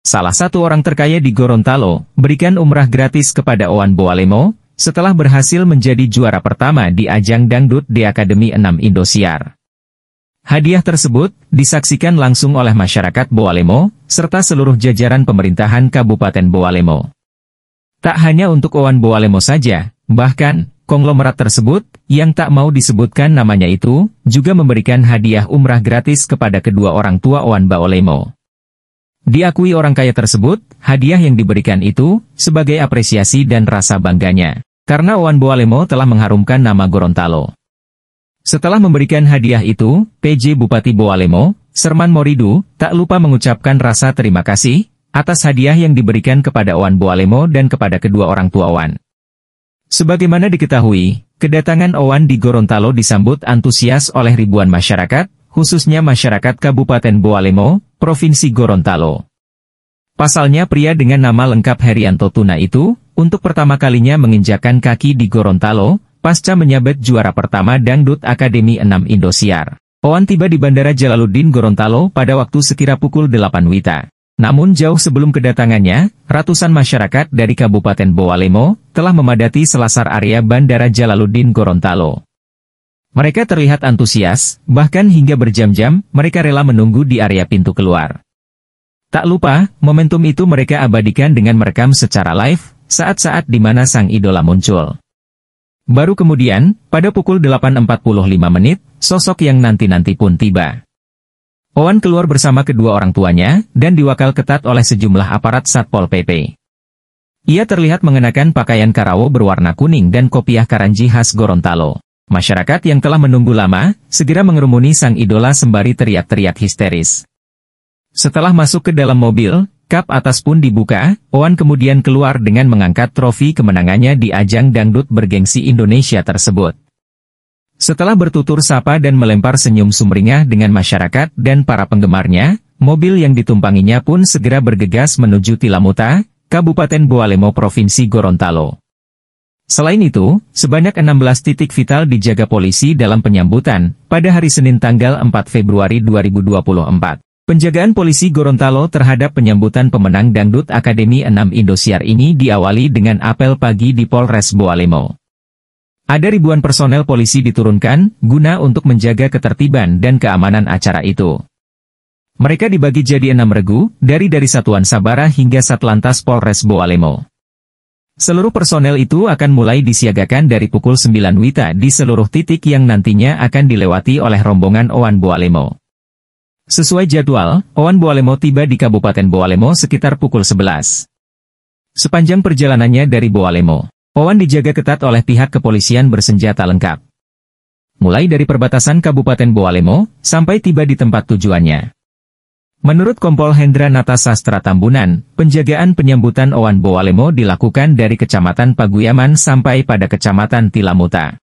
salah satu orang terkaya di Gorontalo, berikan umrah gratis kepada Oan Boalemo, setelah berhasil menjadi juara pertama di ajang dangdut di Akademi 6 Indosiar. Hadiah tersebut disaksikan langsung oleh masyarakat Boalemo, serta seluruh jajaran pemerintahan Kabupaten Boalemo. Tak hanya untuk Oan Boalemo saja, bahkan, konglomerat tersebut, yang tak mau disebutkan namanya itu, juga memberikan hadiah umrah gratis kepada kedua orang tua Oan Boalemo. Diakui orang kaya tersebut, hadiah yang diberikan itu, sebagai apresiasi dan rasa bangganya. Karena Owan Boalemo telah mengharumkan nama Gorontalo. Setelah memberikan hadiah itu, PJ Bupati Boalemo, Serman Moridu, tak lupa mengucapkan rasa terima kasih, atas hadiah yang diberikan kepada Owan Boalemo dan kepada kedua orang tua Owan. Sebagaimana diketahui, kedatangan Owan di Gorontalo disambut antusias oleh ribuan masyarakat, khususnya masyarakat Kabupaten Boalemo, Provinsi Gorontalo. Pasalnya pria dengan nama lengkap Herianto Tuna itu, untuk pertama kalinya menginjakan kaki di Gorontalo, pasca menyabet juara pertama Dangdut Akademi 6 Indosiar. Oan tiba di Bandara Jalaluddin Gorontalo pada waktu sekira pukul 8 Wita. Namun jauh sebelum kedatangannya, ratusan masyarakat dari Kabupaten Boalemo telah memadati selasar area Bandara Jalaluddin Gorontalo. Mereka terlihat antusias, bahkan hingga berjam-jam, mereka rela menunggu di area pintu keluar. Tak lupa, momentum itu mereka abadikan dengan merekam secara live, saat-saat di mana sang idola muncul. Baru kemudian, pada pukul 8.45 menit, sosok yang nanti-nanti pun tiba. Owen keluar bersama kedua orang tuanya, dan diwakal ketat oleh sejumlah aparat Satpol PP. Ia terlihat mengenakan pakaian karawo berwarna kuning dan kopiah karanji khas Gorontalo. Masyarakat yang telah menunggu lama, segera mengerumuni sang idola sembari teriak-teriak histeris. Setelah masuk ke dalam mobil, kap atas pun dibuka, Owan kemudian keluar dengan mengangkat trofi kemenangannya di ajang dangdut bergengsi Indonesia tersebut. Setelah bertutur sapa dan melempar senyum sumringah dengan masyarakat dan para penggemarnya, mobil yang ditumpanginya pun segera bergegas menuju Tilamuta, Kabupaten Bualemo Provinsi Gorontalo. Selain itu, sebanyak 16 titik vital dijaga polisi dalam penyambutan, pada hari Senin tanggal 4 Februari 2024. Penjagaan polisi Gorontalo terhadap penyambutan pemenang Dangdut Akademi 6 Indosiar ini diawali dengan apel pagi di Polres Boalemo. Ada ribuan personel polisi diturunkan, guna untuk menjaga ketertiban dan keamanan acara itu. Mereka dibagi jadi enam regu, dari dari Satuan Sabara hingga Satlantas Polres Boalemo. Seluruh personel itu akan mulai disiagakan dari pukul 9 Wita di seluruh titik yang nantinya akan dilewati oleh rombongan Owan Boalemo. Sesuai jadwal, Owan Boalemo tiba di Kabupaten Boalemo sekitar pukul 11. Sepanjang perjalanannya dari Boalemo, Owan dijaga ketat oleh pihak kepolisian bersenjata lengkap. Mulai dari perbatasan Kabupaten Boalemo, sampai tiba di tempat tujuannya. Menurut Kompol Hendra Natasastra Tambunan, penjagaan penyambutan Owan Boalemo dilakukan dari Kecamatan Paguyaman sampai pada Kecamatan Tilamuta.